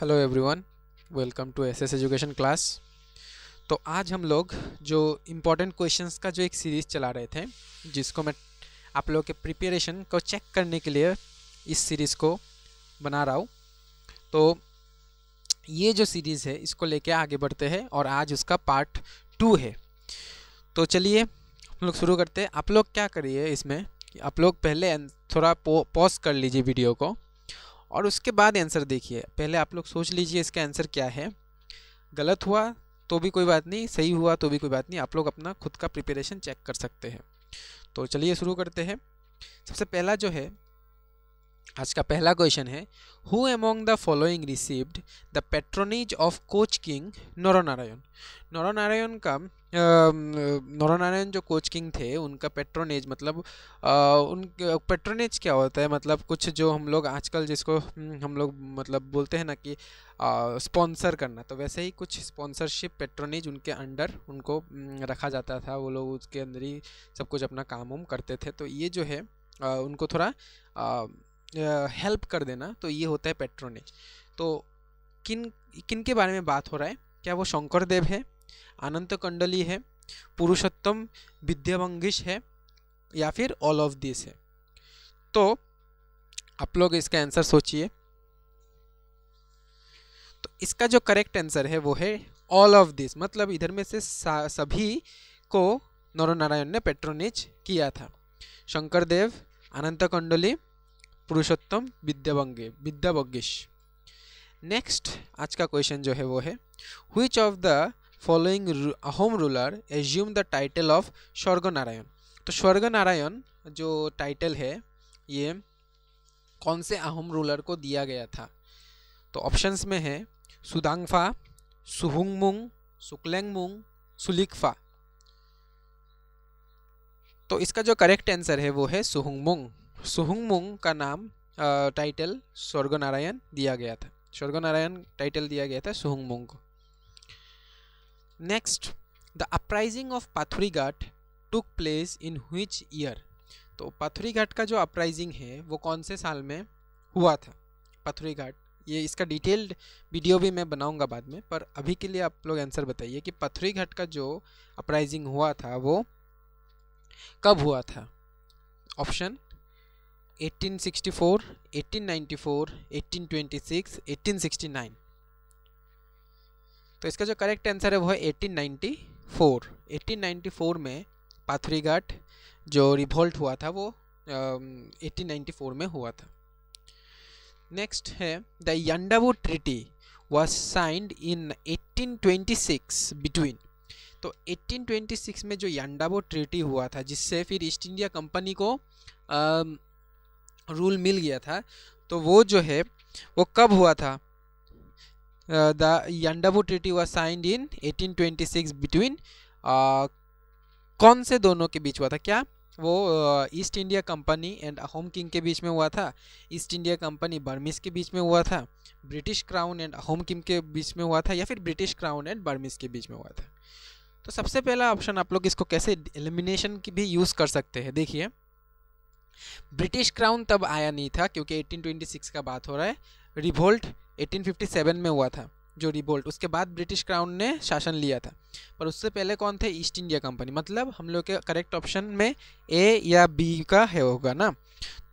hello everyone welcome to S S education class तो आज हम लोग जो इम्पोर्टेंट क्वेश्चंस का जो एक सीरीज़ चला रहे थे जिसको मैं आप लोगों के प्रिपरेशन को चेक करने के लिए इस सीरीज़ को बना रहा हूँ तो ये जो सीरीज़ है इसको लेके आगे बढ़ते हैं और आज उसका पार्ट टू है तो चलिए हम लोग शुरू करते हैं आप लोग क्या करिए इसमें आप लोग पहले थोड़ा पॉज कर लीजिए वीडियो को और उसके बाद आंसर देखिए पहले आप लोग सोच लीजिए इसका आंसर क्या है गलत हुआ तो भी कोई बात नहीं सही हुआ तो भी कोई बात नहीं आप लोग अपना खुद का प्रिपरेशन चेक कर सकते हैं तो चलिए शुरू करते हैं सबसे पहला जो है आज का पहला क्वेश्चन है who among the following received the patronage of Koch king Naranarayan Narayan का नारायण जो कोच किंग थे उनका पेट्रोनेज मतलब उन पेट्रोनेज क्या होता है मतलब कुछ जो हम लोग आजकल जिसको हम्म, हम लोग मतलब बोलते हैं ना कि स्पॉन्सर करना तो वैसे ही कुछ स्पॉन्सरशिप पेट्रोनेज उनके अंडर उनको हम्म, रखा जाता था वो लोग उसके अंदर ही सब कुछ अपना काम उम करते थे तो ये जो है आ, उनको थोड़ा हेल्प कर देना तो ये होता है पेट्रोनेज तो किन किन के बारे में बात हो रहा है क्या वो शंकर देव है अनंत कंडली है पुरुषोत्तम विद्यावंगिश है या फिर ऑल ऑफ दिस है तो आप लोग इसका आंसर सोचिए तो इसका जो करेक्ट आंसर है वो है ऑल ऑफ दिस मतलब इधर में से सभी को नरोनारायण ने पेट्रोनिज किया था शंकर देव अनंत कंडली पुरुषोत्तम विद्यावंगे विद्यावंगिश नेक्स्ट आज का क्वेश्चन जो है वो है which of the following Ahom ruler assume the title of Swarga Narayan तो स्वर्ग नारायण जो टाइटल है ये कौन से अहोम रूलर को दिया गया था तो ऑप्शंस में है सुदांगफा सुहुंगमुंग सुक्लेंगमुंग सुलिकफा तो इसका जो करेक्ट आंसर है वो है सुहुंगमुंग सुहुंगमुंग का नाम टाइटल स्वर्ग नारायण दिया गया था स्वर्ग नारायण टाइटल दिया गया था सुहुंगमुंग को next the uprising of Pathuri Ghat took place in which year तो पाथुरी घाट का जो अपराइजिंग है वो कौन से साल में हुआ था पाथुरी घाट ये इसका डिटेल्ड वीडियो भी मैं बनाऊंगा बाद में पर अभी के लिए आप लोग आंसर बताइए कि पथुरी का जो अपराइजिंग हुआ था वो कब हुआ था ऑप्शन 1864, 1894, 1826, 1869 तो इसका जो करेक्ट आंसर है वो है नाइन्टी फ़ोर में पाथरी घाट जो रिवोल्ट हुआ था वो एटीन uh, फोर में हुआ था नेक्स्ट है the Yandabo treaty was signed in 1826 between तो 1826 में जो यंडावो ट्रिटी हुआ था जिससे फिर ईस्ट इंडिया कंपनी को आ, um, रूल मिल गया था तो वो जो है वो कब हुआ था uh, the Yandabu Treaty was signed in 1826 between uh, कौन से दोनों के बीच हुआ था क्या वो East India company and Ahom king के बीच में हुआ था ईस्ट इंडिया कंपनी बर्मिस के बीच में हुआ था British crown and Ahom king के बीच में हुआ था या फिर ब्रिटिश क्राउन एंड बर्मिस के बीच में हुआ था तो सबसे पहला ऑप्शन आप लोग इसको कैसे एलिमिनेशन की भी यूज़ कर सकते हैं देखिए ब्रिटिश क्राउन तब आया नहीं था क्योंकि 1826 का बात हो रहा है रिवोल्ट 1857 में हुआ था जो रिवोल्ट उसके बाद ब्रिटिश क्राउन ने शासन लिया था पर उससे पहले कौन थे ईस्ट इंडिया कंपनी मतलब हम लोग के करेक्ट ऑप्शन में ए या बी का है होगा ना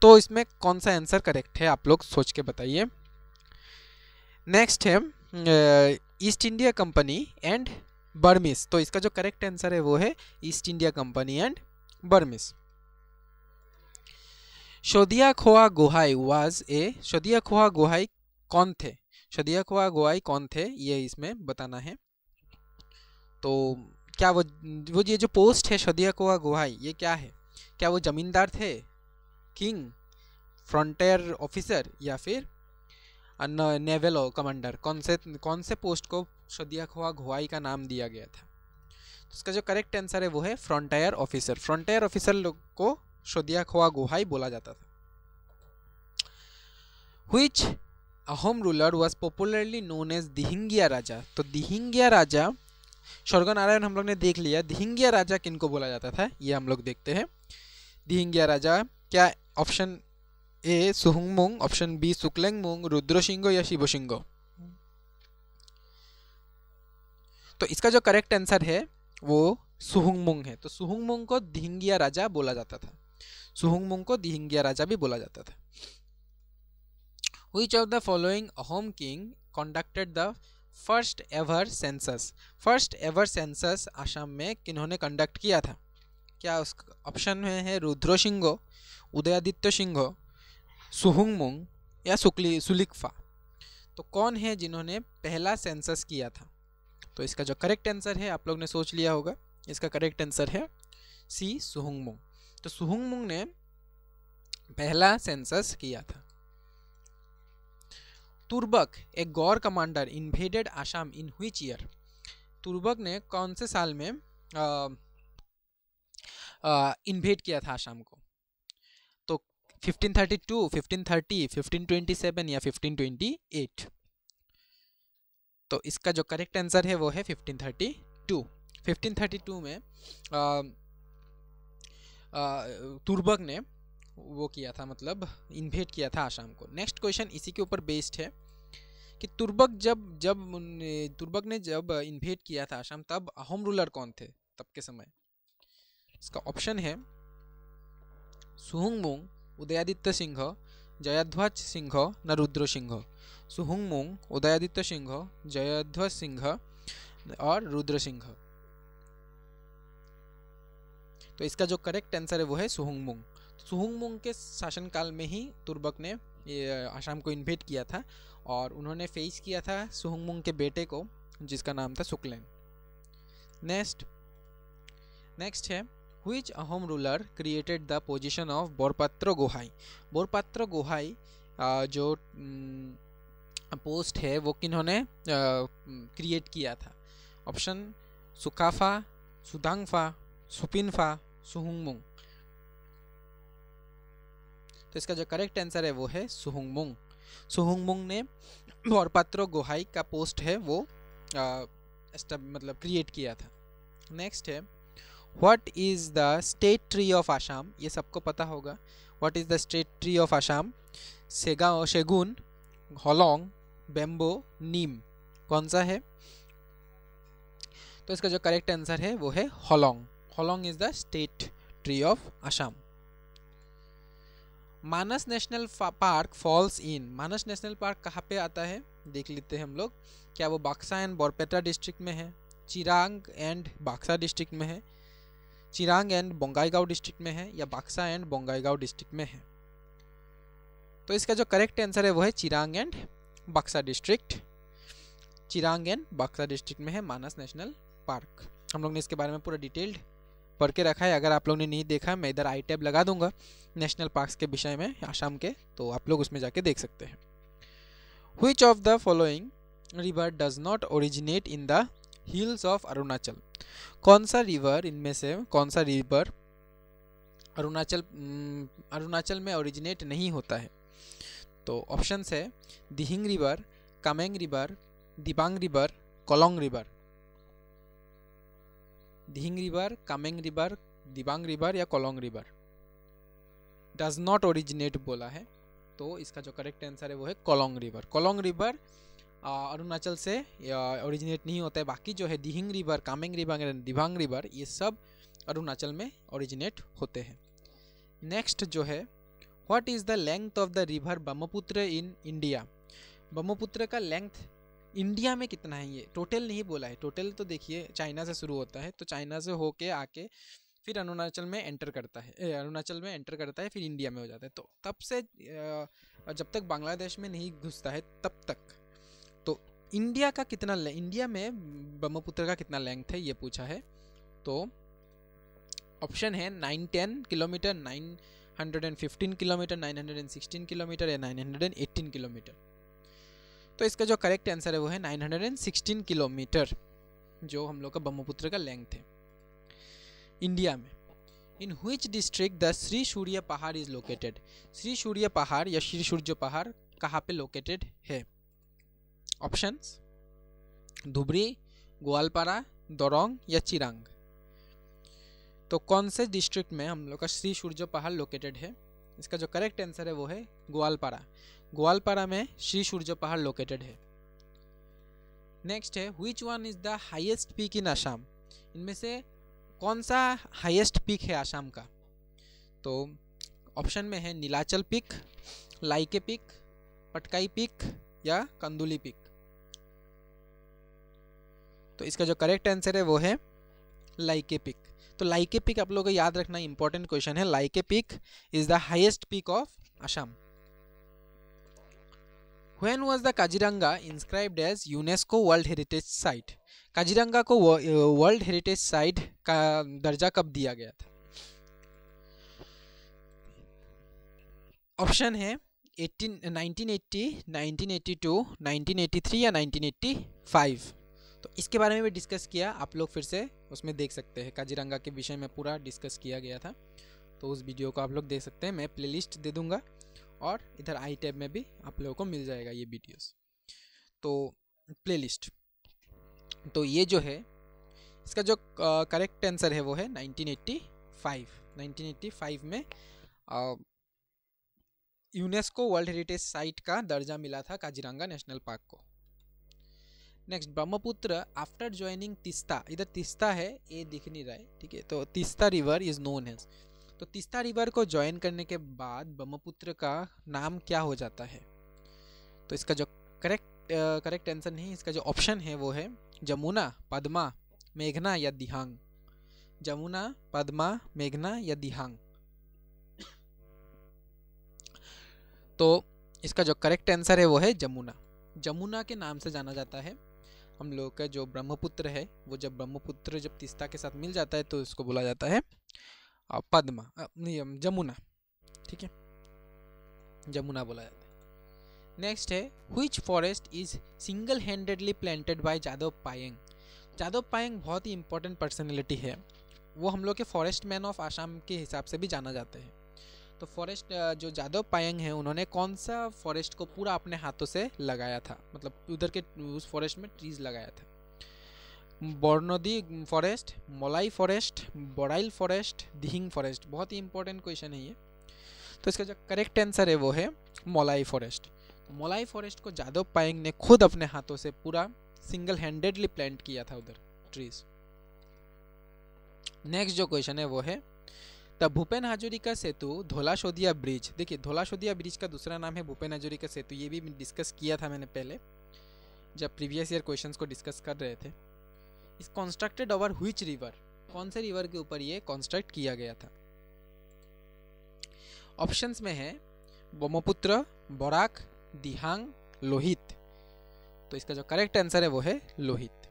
तो इसमें कौन सा आंसर करेक्ट है आप लोग सोच के बताइए नेक्स्ट है East India company and Burmese तो इसका जो करेक्ट आंसर है वो है East India company and Burmese Sadiya Khowa Gohain was a Sadiya Khowa Gohain कौन थे शदिया खुआ गोआई कौन थे ये इसमें बताना है तो क्या वो वो ये जो पोस्ट है शदिया कोआ गोहाई ये क्या है क्या वो ज़मींदार थे किंग फ्रंटियर ऑफिसर या फिर नेवल कमांडर कौन से कौन से पोस्ट को शदिया खुआ घोवाई का नाम दिया गया था तो इसका जो करेक्ट आंसर है वो है फ्रंटियर ऑफिसर फ्रंटियर ऑफिसर को शदिया खुआ गुहाई बोला जाता था which Ahom ruler was popularly known as Dihingia Raja तो दिहिंगिया राजा स्वर्ग नारायण हम लोग ने देख लिया दिहिंगिया राजा किनको बोला जाता था ये हम लोग देखते हैं दिहिंगिया राजा क्या option A Suhungmung option B Rudra Singh या शिवसिंह तो इसका जो करेक्ट आंसर है वो सुहुंगमुंग है तो सुहुंगमुंग को दिहिंगिया राजा बोला जाता था सुहुंगमुंग को दिहिंगिया राजा भी बोला जाता था which of the following home king conducted the first ever census first ever census Assam में किन्होंने कंडक्ट किया था क्या उस ऑप्शन में है रुद्रो सिंह उदयादित्य सिंह सुहुंगमुंग या सुकली सुलिकफा तो कौन है जिन्होंने पहला सेंसस किया था तो इसका जो करेक्ट आंसर है आप लोग ने सोच लिया होगा इसका करेक्ट आंसर है सी सुहुंगमुंग तो सुहुंगमुंग ने पहला सेंसस किया था Turbak a Gaur commander invaded Assam in which year Turbak ने कौन से साल में इन्वेड किया था आसाम को तो 1532, 1530, 1527 या 1528 तो इसका जो करेक्ट आंसर है वो है 1532 1532 में आ, आ, तुर्बक ने वो किया था मतलब इन्वेट किया था आसाम को नेक्स्ट क्वेश्चन इसी के ऊपर बेस्ड है कि तुर्बक जब जब तुर्बक ने जब इन्वेट किया था आसाम तब अहोम रूलर कौन थे तब के समय इसका ऑप्शन है सुहुंगमुंग उदयादित्य सिंह जयाध्वज सिंह नरुद्र सिंह सुहुंगमुंग उदयादित्य सिंह जयाध्वज सिंह और रुद्र सिंह तो इसका जो करेक्ट आंसर है वो है सुहुंगमुंग सुहुंगमुंग के शासनकाल में ही तुर्बक ने आसाम को इन्वेट किया था और उन्होंने फेस किया था सुहुंगमुंग के बेटे को जिसका नाम था सुकलेन नेक्स्ट नेक्स्ट है which Ahom ruler created the position of Borpatra Gohain Borpatra Gohain जो पोस्ट है वो किन्होंने क्रिएट किया था ऑप्शन सुकाफा सुदांगफा सुपिनफा सुहुंगमुंग तो इसका जो करेक्ट आंसर है वो है सुहुंगमुंग सुहुंगमुंग ने और पत्रो गोहाई का पोस्ट है वो आ, मतलब क्रिएट किया था नेक्स्ट है what is the state tree of Assam ये सबको पता होगा what is the state tree of Assam सेगा शेगुन होलोंग बेम्बो नीम कौन सा है तो इसका जो करेक्ट आंसर है वो है Hollong Hollong is the state tree of Assam Manas national park falls in Manas national park कहाँ पे आता है देख लेते हैं हम लोग क्या वो बाक्सा एंड बोरपेटा डिस्ट्रिक्ट में है चिरांग एंड बाक्सा डिस्ट्रिक्ट में है चिरांग एंड बोंगाईगांव डिस्ट्रिक्ट में है या बाक्सा एंड बोंगाईगांव डिस्ट्रिक्ट में है तो इसका जो करेक्ट आंसर है वो है Chirang and Baksa district Chirang and Baksa district में है मानस नेशनल पार्क हम लोग ने इसके बारे में पूरा डिटेल्ड पढ़ के रखा है अगर आप लोग ने नहीं देखा मैं इधर आई टैब लगा दूंगा नेशनल पार्क्स के विषय में आसाम के तो आप लोग उसमें जाके देख सकते हैं which of the following river does not originate in hills of Arunachal कौन सा रिवर इनमें से कौन सा रिवर अरुणाचल अरुणाचल में ओरिजिनेट नहीं होता है तो ऑप्शंस है Dihing river Kameng river Dibang river Kolong river Dhing river Kameng river Dibang river या Kolong river does not originate बोला है तो इसका जो करेक्ट आंसर है वो है कोलोंग रिवर कोलोंग रिवर अरुणाचल से ओरिजिनेट नहीं होता है बाकी जो है Dihing river Kameng river Dibang river ये सब अरुणाचल में ओरिजिनेट होते हैं नेक्स्ट जो है what is the length of the river Brahmaputra in India Brahmaputra का लेंथ इंडिया में कितना है ये टोटल नहीं बोला है टोटल तो देखिए चाइना से शुरू होता है तो चाइना से होके आके फिर अरुणाचल में एंटर करता है अरुणाचल में एंटर करता है फिर इंडिया में हो जाता है तो तब से जब तक बांग्लादेश में नहीं घुसता है तब तक तो इंडिया का कितना इंडिया में ब्रह्मपुत्र का कितना लेंथ है ये पूछा है तो ऑप्शन है nine ten kilometre nine hundred and fifteen kilometre nine hundred and sixteen kilometre या nine hundred and eighteen kilometre तो इसका जो करेक्ट आंसर है वो है 916 किलोमीटर जो हम लोग का ब्रह्मपुत्र का लेंथ है इंडिया में इन हुई डिस्ट्रिक्ट द श्री सूर्य पहाड़ इज लोकेटेड श्री सूर्य पहाड़ या श्री सूर्य पहाड़ कहाँ पे लोकेटेड है ऑप्शंस धुबरी ग्वालपारा दरोंग या चिरांग तो कौन से डिस्ट्रिक्ट में हम लोग का श्री सूर्य पहाड़ लोकेटेड है इसका जो करेक्ट आंसर है वो है ग्वालपारा ग्वालपारा में श्री सूर्य पहाड़ लोकेटेड है नेक्स्ट है which one is the highest peak in Assam इनमें से कौन सा हाइएस्ट पीक है आसाम का तो ऑप्शन में है Nilachal peak Laike peak Patkai peak या कंदुली पिक तो इसका जो करेक्ट आंसर है वो है लाइके पिक तो लाइके पिक आप लोगों को याद रखना इंपॉर्टेंट क्वेश्चन है Laike peak is the highest peak of Assam when was the kaziranga inscribed as unesco world heritage site kaziranga को world heritage site का दर्जा कब दिया गया था ऑप्शन है 18 1980 1982 1983 या 1985 तो इसके बारे में भी डिस्कस किया आप लोग फिर से उसमें देख सकते हैं काजीरंगा के विषय में पूरा डिस्कस किया गया था तो उस वीडियो को आप लोग देख सकते हैं मैं प्लेलिस्ट दे दूँगा और इधर आई टैब में भी आप लोगों को मिल जाएगा ये वीडियोस तो प्लेलिस्ट तो ये जो है इसका जो करेक्ट आंसर है वो है 1985 1985 में यूनेस्को वर्ल्ड हेरिटेज साइट का दर्जा मिला था काजीरंगा नेशनल पार्क को next Brahmaputra after joining Teesta इधर तिस्ता है ये दिख नहीं रहा है ठीक है तो तिस्ता रिवर इज नोन है तो तिस्ता रिवर को ज्वाइन करने के बाद ब्रह्मपुत्र का नाम क्या हो जाता है तो इसका जो करेक्ट करेक्ट आंसर नहीं इसका जो ऑप्शन है वो है जमुना पद्मा मेघना या दिहांग जमुना पद्मा मेघना या दिहांग तो इसका जो करेक्ट आंसर है वो है जमुना जमुना के नाम से जाना जाता है हम लोग का जो ब्रह्मपुत्र है वो जब ब्रह्मपुत्र जब तीस्ता के साथ मिल जाता है तो इसको बोला जाता है पद्मा नहीं जमुना ठीक है जमुना बोला जाता है नेक्स्ट है which forest is single handedly planted by Jadav Payeng Jadav Payeng बहुत ही इंपॉर्टेंट पर्सनैलिटी है वो हम लोग के फॉरेस्ट मैन ऑफ आसाम के हिसाब से भी जाना जाता है तो फॉरेस्ट जो जादव पायंग है उन्होंने कौन सा फॉरेस्ट को पूरा अपने हाथों से लगाया था मतलब उधर के उस फॉरेस्ट में ट्रीज लगाया था Barnadi forest Molai forest Barail forest Dihing forest बहुत ही इंपॉर्टेंट क्वेश्चन है ये तो इसका जो करेक्ट आंसर है वो है मोलाई फॉरेस्ट मोलाई फॉरेस्ट को जादव पायंग ने खुद अपने हाथों से पूरा सिंगल हैंडेडली प्लांट किया था उधर ट्रीज नेक्स्ट जो क्वेश्चन है वो है तब भूपेन हाजोरिका सेतु धोलाशोदिया ब्रिज देखिए धोलाशोदिया ब्रिज का दूसरा नाम है भूपेन हाजोरिका सेतु ये भी डिस्कस किया था मैंने पहले जब प्रीवियस ईयर क्वेश्चन को डिस्कस कर रहे थे इस कॉन्स्ट्रक्टेड ओवर हुइच रिवर कौन से रिवर के ऊपर ये कॉन्स्ट्रक्ट किया गया था ऑप्शंस में है ब्रह्मपुत्र बराक दिहांग लोहित तो इसका जो करेक्ट आंसर है वो है लोहित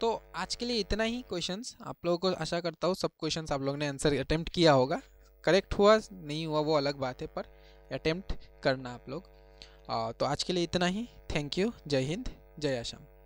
तो आज के लिए इतना ही क्वेश्चंस आप लोगों को आशा करता हूँ सब क्वेश्चंस आप लोग ने आंसर अटैम्प्ट किया होगा करेक्ट हुआ नहीं हुआ वो अलग बात है पर अटैम्प्ट करना आप लोग तो आज के लिए इतना ही थैंक यू जय हिंद जय आशाम